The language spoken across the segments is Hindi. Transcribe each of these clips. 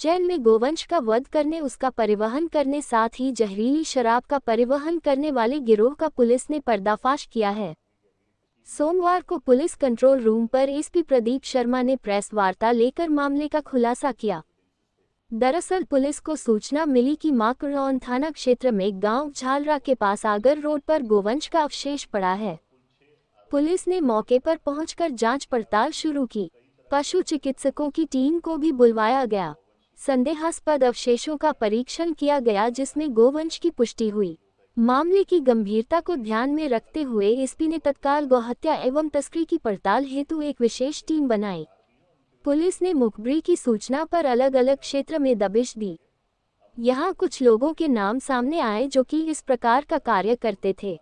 उज्जैन में गोवंश का वध करने उसका परिवहन करने साथ ही जहरीली शराब का परिवहन करने वाले गिरोह का पुलिस ने पर्दाफाश किया है सोमवार को पुलिस कंट्रोल रूम पर एसपी प्रदीप शर्मा ने प्रेस वार्ता लेकर मामले का खुलासा किया दरअसल पुलिस को सूचना मिली कि माकड़ौन थाना क्षेत्र में गांव झालरा के पास आगर रोड पर गोवंश का अवशेष पड़ा है पुलिस ने मौके पर पहुंचकर जांच पड़ताल शुरू की पशु चिकित्सकों की टीम को भी बुलवाया गया संदेहास्पद अवशेषों का परीक्षण किया गया जिसमें गोवंश की पुष्टि हुई मामले की गंभीरता को ध्यान में रखते हुए एसपी ने तत्काल गौहत्या एवं तस्करी की पड़ताल हेतु एक विशेष टीम बनाई पुलिस ने मुखबरी की सूचना पर अलग अलग क्षेत्र में दबिश दी यहाँ कुछ लोगों के नाम सामने आए जो कि इस प्रकार का कार्य करते थे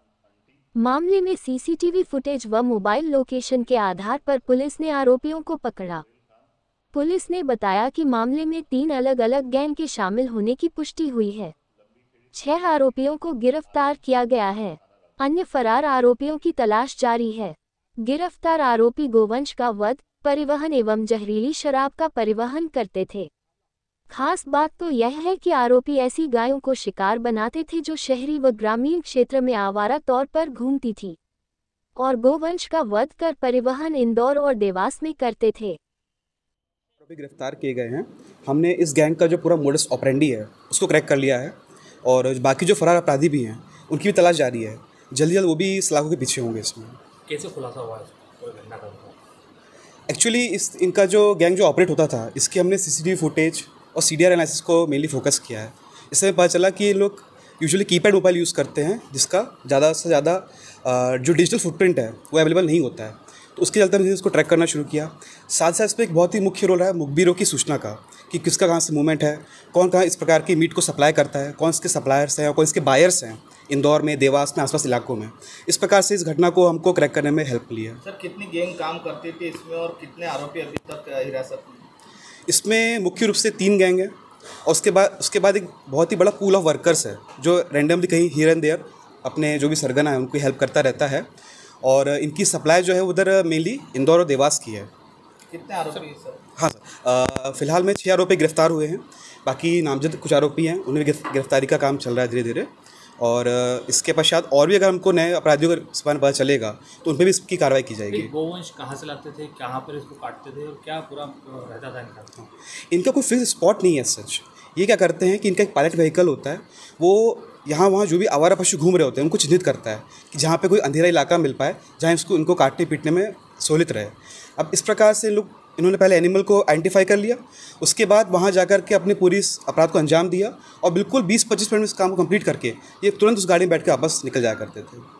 मामले में सीसीटीवी फुटेज व मोबाइल लोकेशन के आधार पर पुलिस ने आरोपियों को पकड़ा पुलिस ने बताया कि मामले में तीन अलग अलग गैंग के शामिल होने की पुष्टि हुई है छह आरोपियों को गिरफ्तार किया गया है अन्य फरार आरोपियों की तलाश जारी है गिरफ्तार आरोपी गोवंश का वध परिवहन एवं जहरीली शराब का परिवहन करते थे खास बात तो यह है कि आरोपी ऐसी गायों को शिकार बनाते थे जो शहरी व ग्रामीण क्षेत्र में आवारा तौर पर घूमती थी और गोवंश का वध कर परिवहन इंदौर और देवास में करते थे अभी गिरफ्तार किए गए हैं हमने इस गैंग का जो पूरा मोडस ऑपरेंडी है उसको क्रैक कर लिया है और बाकी जो फरार अपराधी भी हैं उनकी भी तलाश जारी है जल्दी जल्द वो भी सलाखों के पीछे होंगे इसमें कैसे खुलासा हुआ एक्चुअली इस इनका जो गैंग जो ऑपरेट होता था इसके हमने सी फुटेज और सी डी एनालिसिस को मेनली फोकस किया है इससे पता चला कि ये लोग यूजुअली कीपैड मोबाइल यूज़ करते हैं जिसका ज़्यादा से ज़्यादा जो डिजिटल फुटप्रिंट है वो अवेलेबल नहीं होता है तो उसके चलते हमने इसको ट्रैक करना शुरू किया साथ साथ इसमें एक बहुत ही मुख्य रोल है मुखबिरों की सूचना का कि किसका कहाँ से मूवमेंट है कौन कहाँ इस प्रकार की मीट को सप्लाई करता है कौन इसके सप्लायर्स हैं और कौन इसके बायर्स हैं इंदौर में देवास में आसपास इलाकों में इस प्रकार से इस घटना को हमको क्रैक करने में हेल्प मिली है सर कितनी गैंग काम करती थी इसमें और कितने आरोपी अभी तक हिरासत में इसमें मुख्य रूप से तीन गैंग हैं और उसके बाद उसके बाद एक बहुत ही बड़ा पूल ऑफ वर्कर्स है जो रैंडमली कहीं हियर एंड देयर अपने जो भी सरगना है उनकी हेल्प करता रहता है और इनकी सप्लाई जो है उधर मेनली इंदौर और देवास की है कितने आरोपी हाँ सर फिलहाल में छः आरोपी गिरफ्तार हुए हैं बाकी नामजद कुछ आरोपी हैं उन्हें गिरफ्तारी का काम चल रहा है धीरे धीरे और इसके पश्चात और भी अगर हमको नए अपराधियों का समान पता चलेगा तो उन पर भी इसकी कार्रवाई की जाएगी गोवंश कहाँ से लाते थे कहाँ पर इसको काटते थे और क्या पूरा रहता था इनका इनका कोई फिक्स स्पॉट नहीं है सच ये क्या करते हैं कि इनका एक पायलट व्हीकल होता है वो यहाँ वहाँ जो भी आवारा पशु घूम रहे होते हैं उनको चिन्हित करता है कि जहाँ पे कोई अंधेरा इलाका मिल पाए जहाँ इसको इनको काटने पीटने में सोलित रहे अब इस प्रकार से लोग इन्होंने पहले एनिमल को आइडेंटिफाई कर लिया उसके बाद वहाँ जा के अपने पूरी इस अपराध को अंजाम दिया और बिल्कुल बीस पच्चीस मिनट में इस काम को कंप्लीट करके ये तुरंत उस गाड़ी में बैठ के वापस निकल जाया करते थे